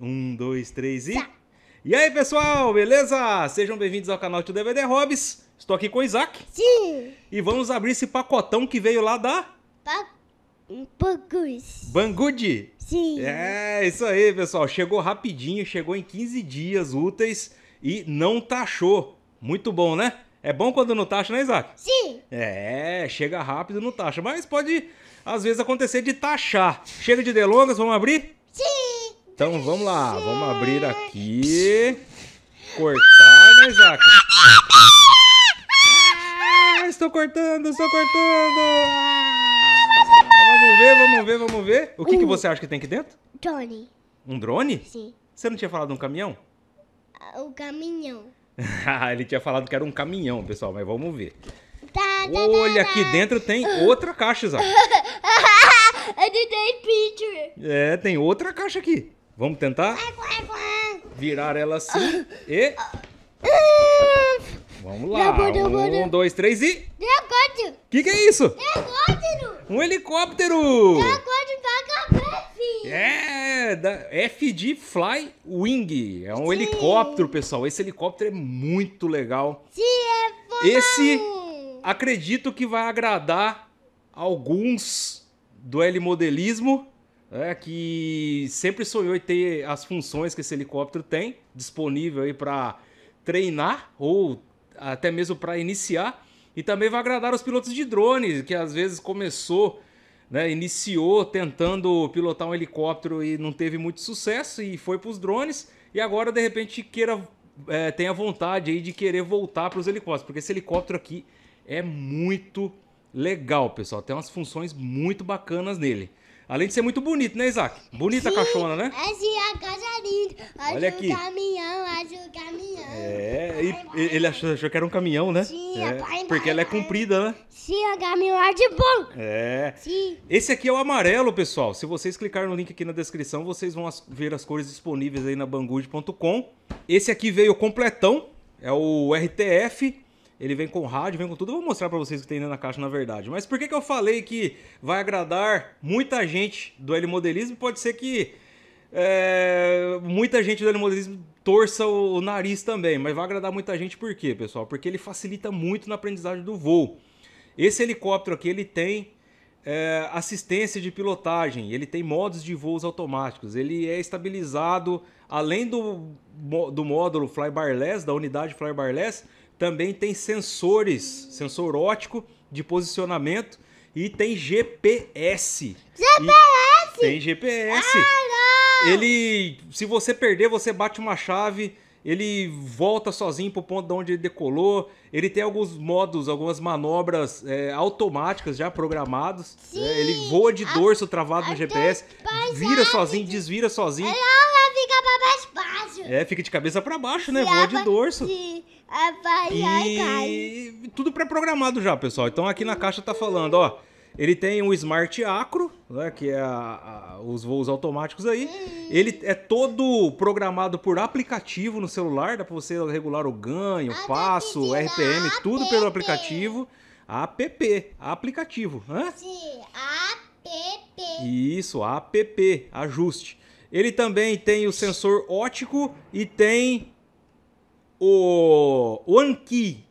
Um, dois, três e. Tá. E aí, pessoal, beleza? Sejam bem-vindos ao canal do DVD Hobbies. Estou aqui com o Isaac. Sim. E vamos abrir esse pacotão que veio lá da. Pa... Bangude. Sim. É, isso aí, pessoal. Chegou rapidinho, chegou em 15 dias úteis e não taxou. Muito bom, né? É bom quando não taxa, né, Isaac? Sim. É, chega rápido, não taxa. Mas pode, às vezes, acontecer de taxar. Chega de delongas, vamos abrir? Sim. Então vamos lá, vamos abrir aqui. Cortar, né, Isaac? Ah, estou cortando, estou cortando. vamos ver, vamos ver, vamos ver. O que, que você acha que tem aqui dentro? Drone. Um drone? Sim. Você não tinha falado de um caminhão? Ah, o caminhão. Ah, ele tinha falado que era um caminhão, pessoal, mas vamos ver. Tá, tá, tá, Olha, aqui dentro tem outra caixa, Isaac. tem picture. É, tem outra caixa aqui. Vamos tentar virar ela assim ah. e... Ah. Vamos lá. Um, dois, três e... Helicóptero. Que que é isso? Helicóptero. Um helicóptero. Tá é, da FD Fly Wing. É um Sim. helicóptero, pessoal. Esse helicóptero é muito legal. Sim, é Esse acredito que vai agradar alguns do L modelismo é, que sempre sonhou em ter as funções que esse helicóptero tem disponível aí para treinar ou até mesmo para iniciar e também vai agradar os pilotos de drones que às vezes começou né, iniciou tentando pilotar um helicóptero e não teve muito sucesso e foi para os drones e agora de repente queira é, tenha vontade aí de querer voltar para os helicópteros porque esse helicóptero aqui é muito legal pessoal tem umas funções muito bacanas nele Além de ser muito bonito, né, Isaac? Bonita Sim, a caixona, né? Essa é a casa linda. Olha, Olha aqui. o caminhão, olha o caminhão. É, vai, vai. ele achou, achou, que era um caminhão, né? Sim, é, Porque ela é comprida, né? Sim, o caminhão é de bom. É. Sim. Esse aqui é o amarelo, pessoal. Se vocês clicarem no link aqui na descrição, vocês vão ver as cores disponíveis aí na bangude.com. Esse aqui veio completão, é o RTF ele vem com rádio, vem com tudo. Eu vou mostrar para vocês o que tem dentro da caixa, na verdade. Mas por que, que eu falei que vai agradar muita gente do L-Modelismo? Pode ser que é, muita gente do L-Modelismo torça o, o nariz também. Mas vai agradar muita gente por quê, pessoal? Porque ele facilita muito na aprendizagem do voo. Esse helicóptero aqui, ele tem é, assistência de pilotagem, ele tem modos de voos automáticos, ele é estabilizado, além do, do módulo Fly Barless, da unidade Fly Barless, também tem sensores, sensor óptico de posicionamento e tem GPS. GPS? E tem GPS. Ah, não. Ele, se você perder, você bate uma chave, ele volta sozinho pro ponto de onde ele decolou. Ele tem alguns modos, algumas manobras é, automáticas já programados. Sim. É, ele voa de dorso a, travado a no GPS, vira sozinho, desvira sozinho. Ela fica pra baixo. É, fica de cabeça para baixo, né? Voa de dorso. De e vai. tudo pré-programado já, pessoal. Então aqui na caixa tá falando, ó. Ele tem um Smart Acro, né, que é a, a, os voos automáticos aí. Ele é todo programado por aplicativo no celular, dá para você regular o ganho, o passo, RPM, tudo pelo aplicativo. App, aplicativo, hã? Sim, app. Isso, app, ajuste. Ele também tem o sensor ótico e tem o, o Anki.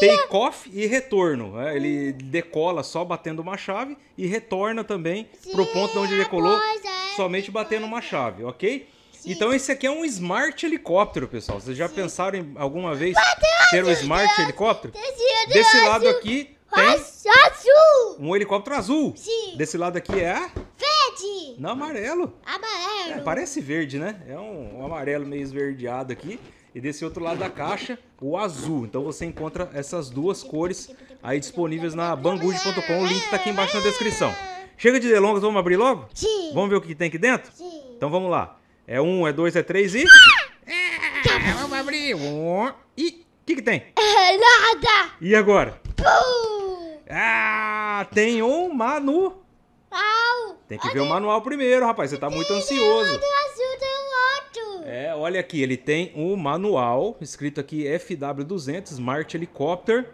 Take off e retorno. É, ele hum. decola só batendo uma chave e retorna também Sim, pro ponto onde ele decolou, é é somente batendo uma chave, ok? Sim. Então esse aqui é um smart helicóptero, pessoal. Vocês já Sim. pensaram em alguma vez Mas ter um smart Deus, helicóptero? Deus, Desse Deus, lado aqui tem azul. um helicóptero azul. Sim. Desse lado aqui é verde. Não amarelo. Amarelo. É, parece verde, né? É um, um amarelo meio esverdeado aqui e desse outro lado da caixa o azul. Então você encontra essas duas cores aí disponíveis na bangude.com. O link está aqui embaixo na descrição. Chega de delongas, vamos abrir logo? Sim. Vamos ver o que tem aqui dentro? Sim. Então vamos lá. É um, é dois, é três e. É, vamos abrir. Um, e o que, que tem? É nada! E agora? Pum. Ah, tem um manual. Tem que ver o manual primeiro, rapaz. Você está muito ansioso olha aqui, ele tem o um manual escrito aqui FW200 Smart Helicopter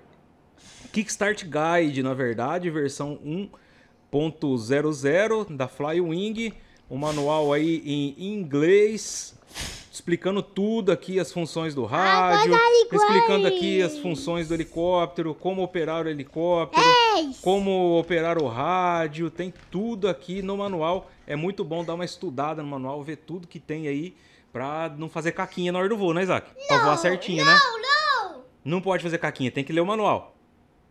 Kickstart Guide, na verdade, versão 1.00 da Flywing, o um manual aí em inglês explicando tudo aqui as funções do ah, rádio, explicando aqui as funções do helicóptero, como operar o helicóptero, como operar o rádio, tem tudo aqui no manual. É muito bom dar uma estudada no manual, ver tudo que tem aí Pra não fazer caquinha na hora do voo, né, Isaac? Não, pra voar certinho, não, né? Não, não! Não pode fazer caquinha, tem que ler o manual.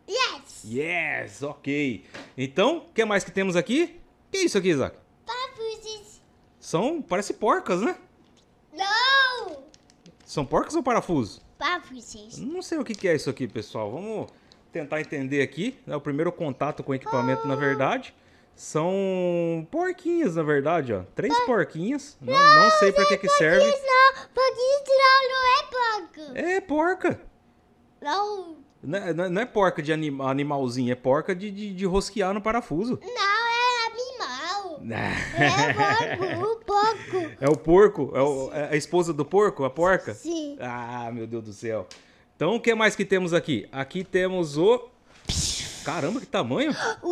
Yes! Yes, ok. Então, o que mais que temos aqui? O que é isso aqui, Isaac? Parafusos. São, parece porcas, né? Não! São porcas ou parafusos? Parafusos. Não sei o que é isso aqui, pessoal. Vamos tentar entender aqui. É o primeiro contato com o equipamento, oh. na verdade. São porquinhos, na verdade, ó. Três Por... porquinhas. Não, não, não sei para que que serve. Não, porquinhos não, não é porco. É porca. Não. Não, é, é, não é porca de anim, animalzinho, é porca de, de, de, rosquear no parafuso. Não, é animal. é, é porco, o porco. É o porco? É, o, é a esposa do porco, a porca? Sim. Ah, meu Deus do céu. Então, o que mais que temos aqui? Aqui temos o... Caramba, que tamanho! Uau,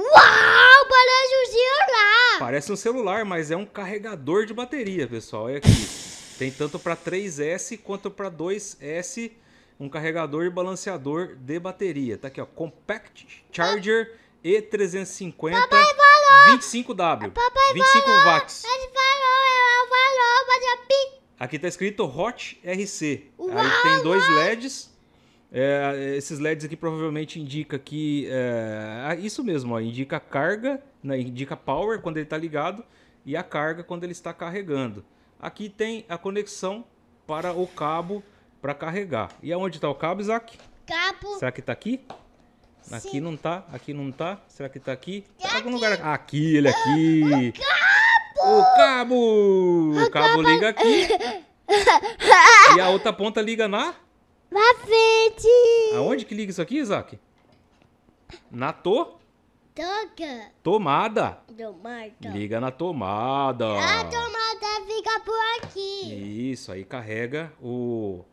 parece um celular! Parece um celular, mas é um carregador de bateria, pessoal. Olha aqui. Tem tanto para 3S quanto para 2S, um carregador e balanceador de bateria. Tá aqui, ó, Compact Charger ah. E350 Papai falou. 25W. Papai 25 falou. watts. Ele falou, falou, mas eu... É aqui tá escrito Hot RC. Uau, Aí tem dois uau. LEDs é, esses LEDs aqui provavelmente indica que. É, ah, isso mesmo, ó, indica a carga, né, indica power quando ele está ligado e a carga quando ele está carregando. Aqui tem a conexão para o cabo para carregar. E aonde está o cabo, Isaac? Cabo. Será que está aqui? Sim. Aqui não está aqui não está Será que está aqui? Tá, tá aqui. Lugar... aqui, ele é aqui. Ah, o cabo! O cabo, o cabo liga é- aqui. e a outra ponta liga na Pra frente. Aonde que liga isso aqui, Isaac? Na to? Toca. Tomada. Tomada. Liga na tomada. A tomada fica por aqui. Isso, aí carrega o,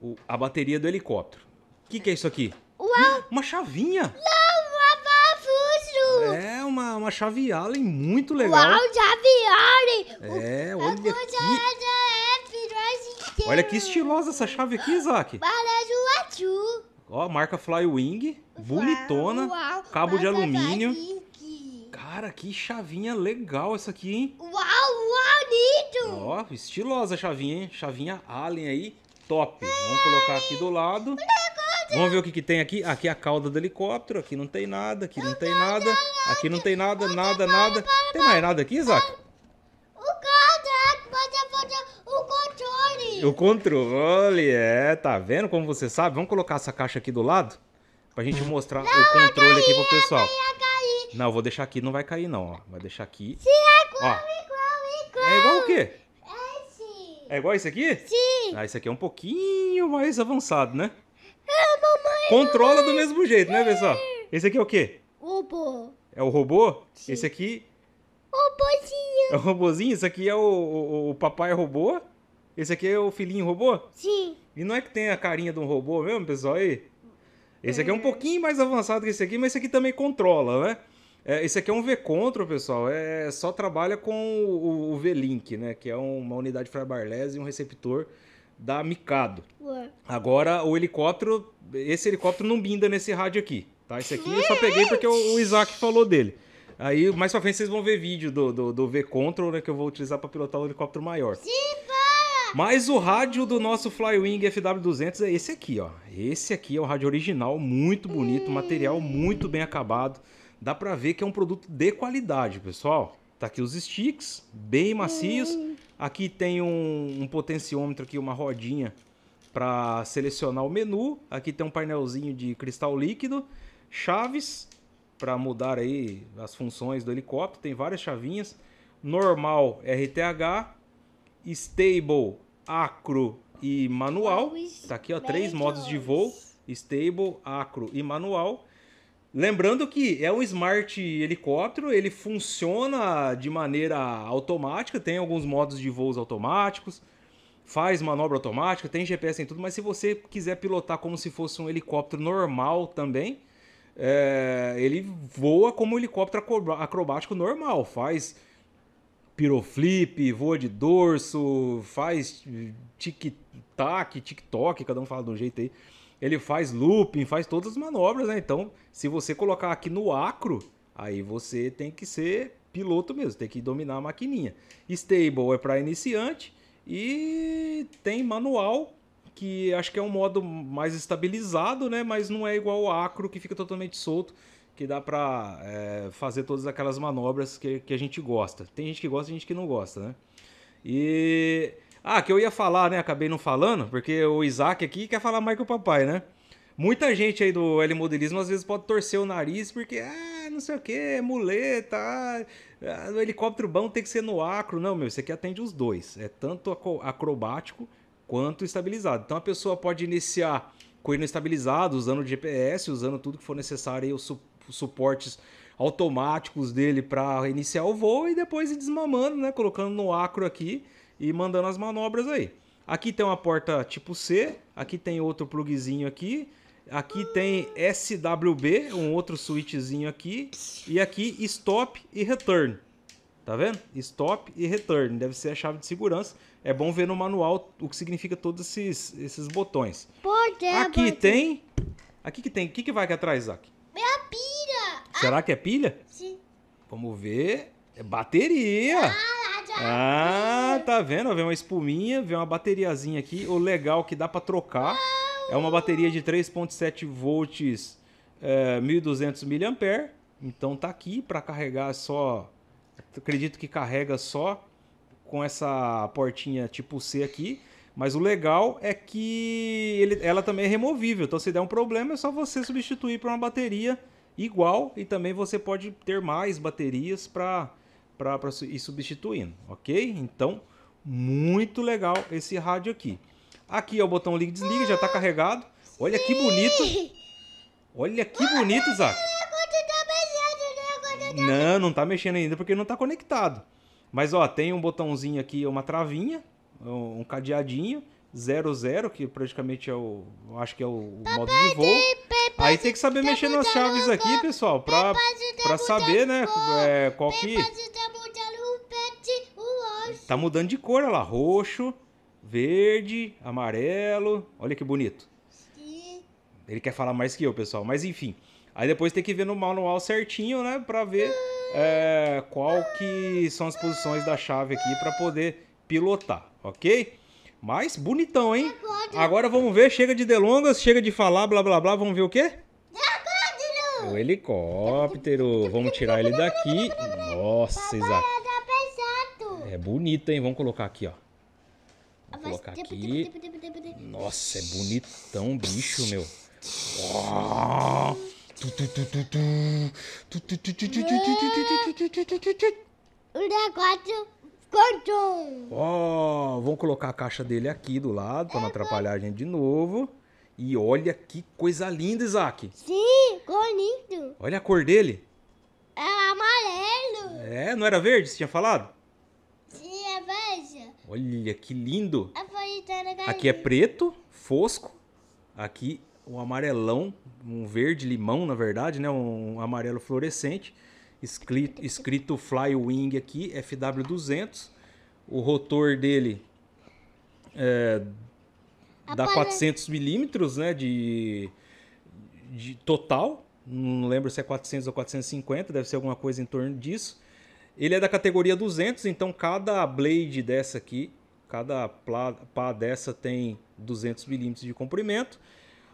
o a bateria do helicóptero. O que, que é isso aqui? Uau. uma chavinha. Não, um parafuso. É, uma, uma chave Allen muito legal. Uau, chave Allen. É, olha aqui. Olha que estilosa essa chave aqui, Isaac. Parece um azul. Ó, marca Flywing, bonitona, uau, cabo de alumínio. Cara, que chavinha legal essa aqui, hein? Uau, uau, lindo! Ó, estilosa a chavinha, hein? Chavinha Alien aí, top. Vamos colocar aqui do lado. Vamos ver o que, que tem aqui. Aqui é a cauda do helicóptero, aqui não tem nada, aqui não tem nada, aqui não tem nada, nada, nada. Tem mais nada aqui, Isaac? O controle, é, tá vendo como você sabe? Vamos colocar essa caixa aqui do lado pra gente mostrar não o controle cair, aqui pro pessoal. Cair, não, eu vou deixar aqui, não vai cair não, ó. Vai deixar aqui. Sim, é igual, igual, igual. É igual o quê? É esse. É igual esse aqui? Sim. Ah, esse aqui é um pouquinho mais avançado, né? É, mamãe. Controla mamãe. do é. mesmo jeito, né, pessoal? É. Esse aqui é o quê? Robô. É o robô? Sim. Esse aqui... Robozinho. É o robozinho? Esse aqui é o, o, o papai robô? Esse aqui é o filhinho robô? Sim. E não é que tem a carinha de um robô mesmo, pessoal? Aí? Esse aqui é um é. pouquinho mais avançado que esse aqui, mas esse aqui também controla, né? É, esse aqui é um V-Control, pessoal. É, só trabalha com o, o V-Link, né? Que é uma unidade para wireless e um receptor da Mikado. Ué. Agora, o helicóptero... Esse helicóptero não binda nesse rádio aqui, tá? Esse aqui eu só peguei porque o, o Isaac falou dele. Aí, mais pra frente, vocês vão ver vídeo do, do, do V-Control, né? Que eu vou utilizar para pilotar o helicóptero maior. Sim, mas o rádio do nosso Flywing FW200 é esse aqui, ó. Esse aqui é o rádio original, muito bonito, material muito bem acabado. Dá pra ver que é um produto de qualidade, pessoal. Tá aqui os sticks, bem macios. Aqui tem um, um potenciômetro aqui, uma rodinha para selecionar o menu. Aqui tem um painelzinho de cristal líquido, chaves para mudar aí as funções do helicóptero. Tem várias chavinhas. Normal RTH, Stable acro e manual. Tá aqui, ó, três modos de voo: stable, acro e manual. Lembrando que é um smart helicóptero, ele funciona de maneira automática, tem alguns modos de voos automáticos, faz manobra automática, tem GPS em tudo, mas se você quiser pilotar como se fosse um helicóptero normal também, é, ele voa como um helicóptero acrobático normal, faz piroflip, voa de dorso, faz tic-tac, tic-toc, cada um fala de um jeito aí. Ele faz looping, faz todas as manobras, né? Então, se você colocar aqui no acro, aí você tem que ser piloto mesmo, tem que dominar a maquininha. Stable é para iniciante e tem manual que acho que é um modo mais estabilizado, né? Mas não é igual o acro que fica totalmente solto que dá para é, fazer todas aquelas manobras que, que a gente gosta. Tem gente que gosta e gente que não gosta, né? E. Ah, que eu ia falar, né? Acabei não falando, porque o Isaac aqui quer falar mais que o papai, né? Muita gente aí do helimodelismo às vezes pode torcer o nariz porque, ah, não sei o que, é muleta, ah, ah, o helicóptero bom tem que ser no acro. Não, meu, isso aqui atende os dois. É tanto acrobático quanto estabilizado. Então a pessoa pode iniciar com o estabilizado, usando o GPS, usando tudo que for necessário aí, o suporte suportes automáticos dele para iniciar o voo e depois ir desmamando, né? Colocando no acro aqui e mandando as manobras aí. Aqui tem uma porta tipo C, aqui tem outro plugzinho aqui, aqui tem SWB, um outro switchzinho aqui, e aqui stop e return. Tá vendo? Stop e return, deve ser a chave de segurança. É bom ver no manual o que significa todos esses, esses botões. É, aqui tem... Aqui que tem... O que, que vai aqui atrás, Zaki? Será que é pilha? Sim. Vamos ver. É bateria. Ah, ah tá vendo? Vem uma espuminha, vem uma bateriazinha aqui. O legal é que dá para trocar. É uma bateria de 3.7 volts, é, 1200 mAh. Então tá aqui para carregar só. Acredito que carrega só com essa portinha tipo C aqui. Mas o legal é que ele, ela também é removível. Então se der um problema é só você substituir por uma bateria igual e também você pode ter mais baterias para ir substituindo, ok? Então, muito legal esse rádio aqui. Aqui é o botão liga e desliga, já está carregado. Olha que bonito. Olha que bonito, Zac. Né? Não, não está mexendo ainda porque não está conectado. Mas ó, tem um botãozinho aqui, uma travinha, um cadeadinho, 00, que praticamente é o, acho que é o, tá modo de voo. Aí tem que saber mexer nas chaves aqui, pessoal, pra, pra saber, né, é, qual que... Tá mudando de cor, olha lá, roxo, verde, amarelo, olha que bonito. Ele quer falar mais que eu, pessoal, mas enfim. Aí depois tem que ver no manual certinho, né, pra ver é, qual que são as posições da chave aqui pra poder pilotar, ok? Mas bonitão, hein? Agora vamos ver, chega de delongas, chega de falar, blá blá blá, vamos ver o quê? O helicóptero. Vamos tirar ele daqui. Nossa, Isaac. É bonito, hein? Vamos colocar aqui, ó. Vamos colocar tipo, aqui. Tipo, tipo, Nossa, é bonitão o bicho, meu. O negócio Gordon. Ó, oh, vamos colocar a caixa dele aqui do lado para é não atrapalhar a gente de novo. E olha que coisa linda, Isaac. Sim, cor lindo. Olha a cor dele. É amarelo. É, não era verde? Você tinha falado? Sim, é verde. Olha que lindo. É né, aqui é preto, fosco. Aqui um amarelão, um verde limão, na verdade, né? Um amarelo fluorescente escrito, escrito Flywing aqui, FW200. O rotor dele é, dá 400 milímetros né, de, de total. Não lembro se é 400 ou 450, deve ser alguma coisa em torno disso. Ele é da categoria 200, então cada blade dessa aqui, cada pá, pá dessa tem 200 milímetros de comprimento.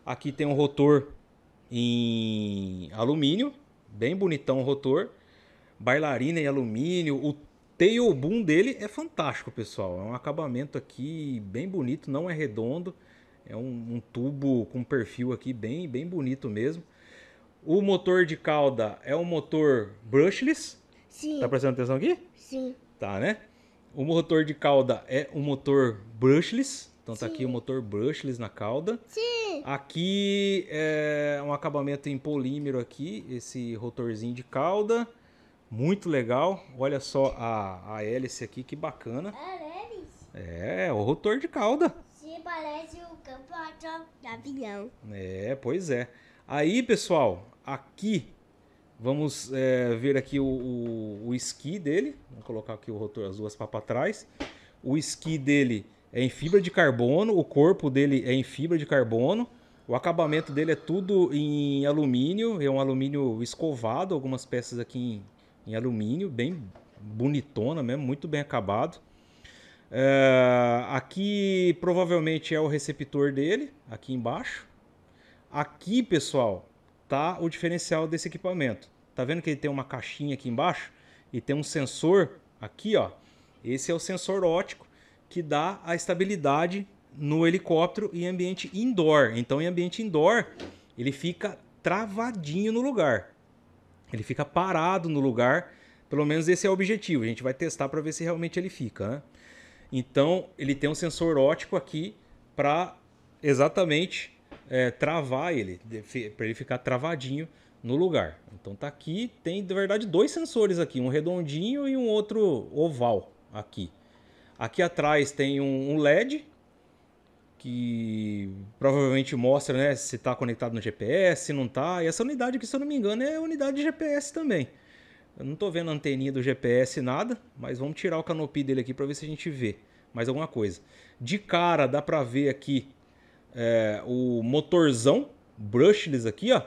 Aqui tem um rotor em alumínio, bem bonitão o rotor. Bailarina em alumínio, o tail boom dele é fantástico, pessoal. É um acabamento aqui bem bonito, não é redondo. É um, um tubo com perfil aqui bem, bem bonito mesmo. O motor de cauda é um motor brushless. Sim. Tá prestando atenção aqui? Sim. Tá, né? O motor de cauda é um motor brushless. Então tá Sim. aqui o motor brushless na cauda. Sim. Aqui é um acabamento em polímero aqui, esse rotorzinho de cauda. Muito legal. Olha só a, a hélice aqui, que bacana. É, hélice? É, o rotor de cauda. Sim, parece o campo de avião. É, pois é. Aí, pessoal, aqui vamos é, ver aqui o, o, o esqui dele. Vou colocar aqui o rotor, as duas para trás. O esqui dele é em fibra de carbono, o corpo dele é em fibra de carbono, o acabamento dele é tudo em alumínio, é um alumínio escovado, algumas peças aqui em, em alumínio, bem bonitona mesmo, muito bem acabado. É, aqui provavelmente é o receptor dele, aqui embaixo. Aqui, pessoal, tá o diferencial desse equipamento. Tá vendo que ele tem uma caixinha aqui embaixo e tem um sensor aqui, ó. Esse é o sensor óptico que dá a estabilidade no helicóptero em ambiente indoor. Então, em ambiente indoor, ele fica travadinho no lugar. Ele fica parado no lugar. Pelo menos esse é o objetivo. A gente vai testar para ver se realmente ele fica. Né? Então, ele tem um sensor ótico aqui para exatamente é, travar ele, para ele ficar travadinho no lugar. Então tá aqui, tem de verdade dois sensores aqui, um redondinho e um outro oval aqui. Aqui atrás tem um, um LED que provavelmente mostra né, se está conectado no GPS, se não está. E essa unidade aqui, se eu não me engano, é unidade de GPS também. Eu não estou vendo a anteninha do GPS, nada, mas vamos tirar o canopi dele aqui para ver se a gente vê mais alguma coisa. De cara, dá para ver aqui é, o motorzão brushless aqui, ó.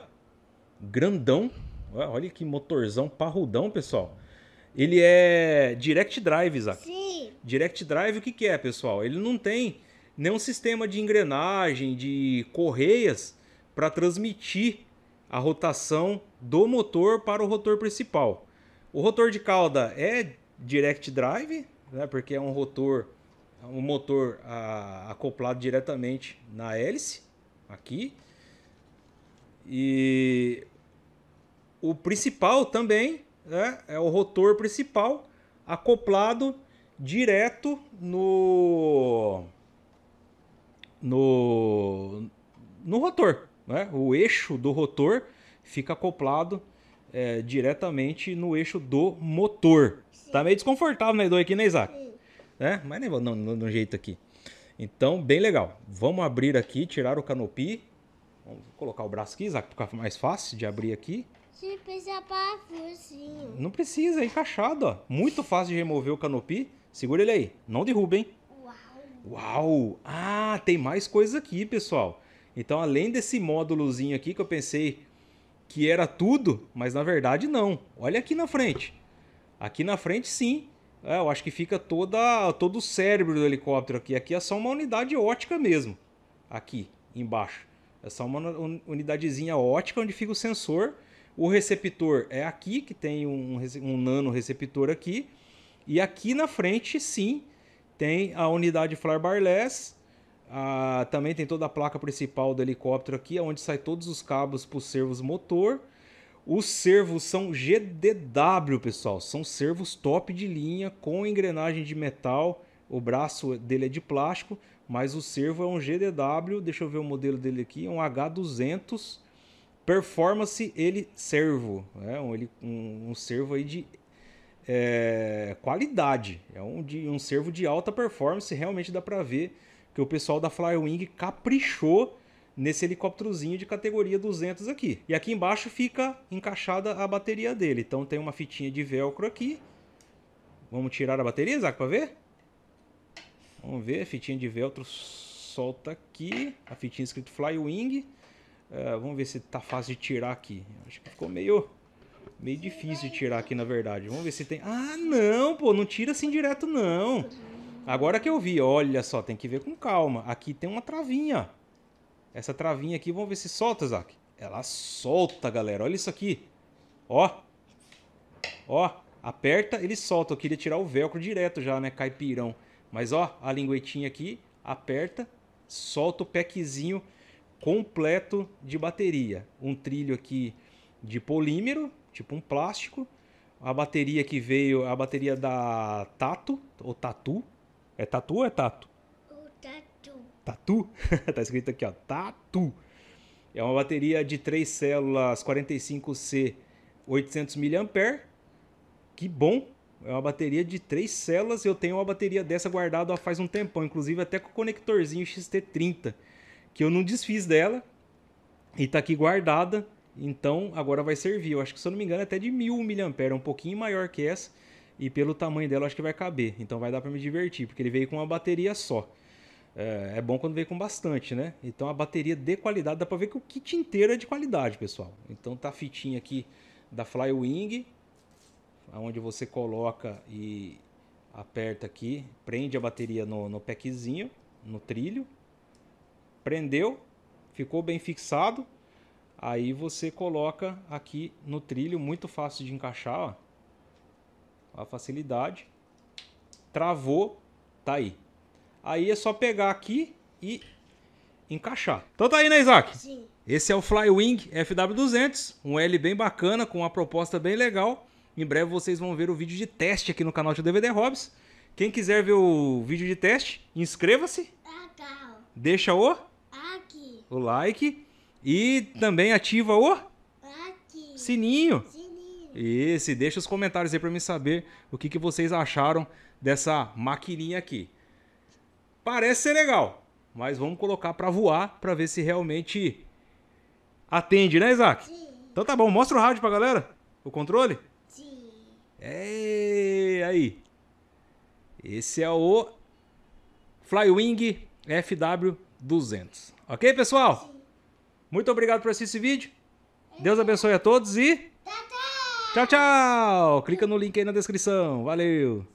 Grandão. Olha que motorzão parrudão, pessoal. Ele é direct drive, Isaac. Sim. Direct Drive, o que, que é, pessoal? Ele não tem nenhum sistema de engrenagem, de correias para transmitir a rotação do motor para o rotor principal. O rotor de cauda é direct drive, né, porque é um rotor, um motor a, ah, acoplado diretamente na hélice, aqui. E o principal também né, é o rotor principal acoplado direto no no no rotor, né? O eixo do rotor fica acoplado é, diretamente no eixo do motor. Sim. Tá meio desconfortável né, e aqui, né, Isaac? Sim. É, mas nem vou no, no jeito aqui. Então, bem legal. Vamos abrir aqui, tirar o canopi. Vamos colocar o braço aqui, Isaac, para ficar mais fácil de abrir aqui. Se precisar parafusinho. Não precisa, é encaixado, ó. Muito fácil de remover o canopi. Segura ele aí. Não derruba, hein? Uau! Uau! Ah, tem mais coisas aqui, pessoal. Então, além desse módulozinho aqui que eu pensei que era tudo, mas na verdade não. Olha aqui na frente. Aqui na frente, sim. É, eu acho que fica toda, todo o cérebro do helicóptero aqui. Aqui é só uma unidade ótica mesmo. Aqui, embaixo. É só uma unidadezinha ótica onde fica o sensor. O receptor é aqui, que tem um, um nano receptor aqui. E aqui na frente, sim, tem a unidade Flare Barless. Ah, também tem toda a placa principal do helicóptero aqui, onde sai todos os cabos para os servos motor. Os servos são GDW, pessoal. São servos top de linha com engrenagem de metal. O braço dele é de plástico, mas o servo é um GDW. Deixa eu ver o modelo dele aqui, é um H200 Performance ele servo, é um, ele, um, um servo aí de é, qualidade. É um, de, um servo de alta performance, realmente dá para ver que o pessoal da Flywing caprichou nesse helicópterozinho de categoria 200 aqui. E aqui embaixo fica encaixada a bateria dele. Então tem uma fitinha de velcro aqui. Vamos tirar a bateria, Isaac, para ver? Vamos ver, fitinha de velcro solta aqui. A fitinha escrito Flywing. É, vamos ver se tá fácil de tirar aqui. Acho que ficou meio Meio difícil de tirar aqui, na verdade. Vamos ver se tem. Ah, não, pô, não tira assim direto, não. Agora que eu vi, olha só, tem que ver com calma. Aqui tem uma travinha. Essa travinha aqui, vamos ver se solta, Zac. Ela solta, galera. Olha isso aqui. Ó. Ó. Aperta, ele solta. Eu queria tirar o velcro direto já, né? Caipirão. Mas ó, a linguetinha aqui. Aperta, solta o packzinho completo de bateria. Um trilho aqui de polímero, tipo um plástico. A bateria que veio, a bateria da Tato, ou Tatu. É Tatu ou é Tato? O Tatu. Tatu? tá escrito aqui, ó, Tatu. É uma bateria de três células 45C 800 mAh. Que bom, é uma bateria de três células. Eu tenho uma bateria dessa guardada há faz um tempão, inclusive até com o conectorzinho XT30, que eu não desfiz dela e tá aqui guardada. Então agora vai servir. Eu acho que se eu não me engano é até de mil mAh, é um pouquinho maior que essa. E pelo tamanho dela acho que vai caber. Então vai dar para me divertir, porque ele veio com uma bateria só. É, é, bom quando veio com bastante, né? Então a bateria de qualidade, dá pra ver que o kit inteiro é de qualidade, pessoal. Então tá a fitinha aqui da Flywing, onde você coloca e aperta aqui, prende a bateria no, no packzinho, no trilho. Prendeu, ficou bem fixado. Aí você coloca aqui no trilho, muito fácil de encaixar, ó. A facilidade. Travou, tá aí. Aí é só pegar aqui e encaixar. Então tá aí, né, Isaac? Sim. Esse é o Flywing FW200, um L bem bacana, com uma proposta bem legal. Em breve vocês vão ver o vídeo de teste aqui no canal de DVD Hobbs. Quem quiser ver o vídeo de teste, inscreva-se. Deixa o... Aqui. O like e também ativa o Aqui. sininho. Esse, deixa os comentários aí para me saber o que, que vocês acharam dessa maquininha aqui. Parece ser legal, mas vamos colocar para voar para ver se realmente atende, né, Isaac? Sim. Então tá bom, mostra o rádio pra galera. O controle? Sim. É, aí. Esse é o Flywing FW200. Ok, pessoal? Sim. Muito obrigado por assistir esse vídeo. Deus abençoe a todos e. Tchau, tchau! Clica no link aí na descrição. Valeu!